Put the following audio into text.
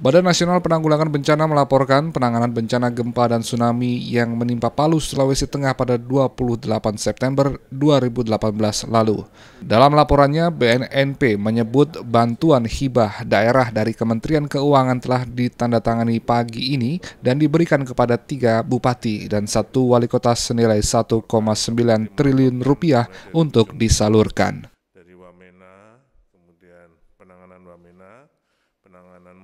Badan Nasional Penanggulangan Bencana melaporkan penanganan bencana gempa dan tsunami yang menimpa Palu, Sulawesi Tengah pada 28 September 2018 lalu. Dalam laporannya, BNNP menyebut bantuan hibah daerah dari Kementerian Keuangan telah ditandatangani pagi ini dan diberikan kepada tiga bupati dan satu wali kota senilai 1,9 triliun rupiah untuk disalurkan.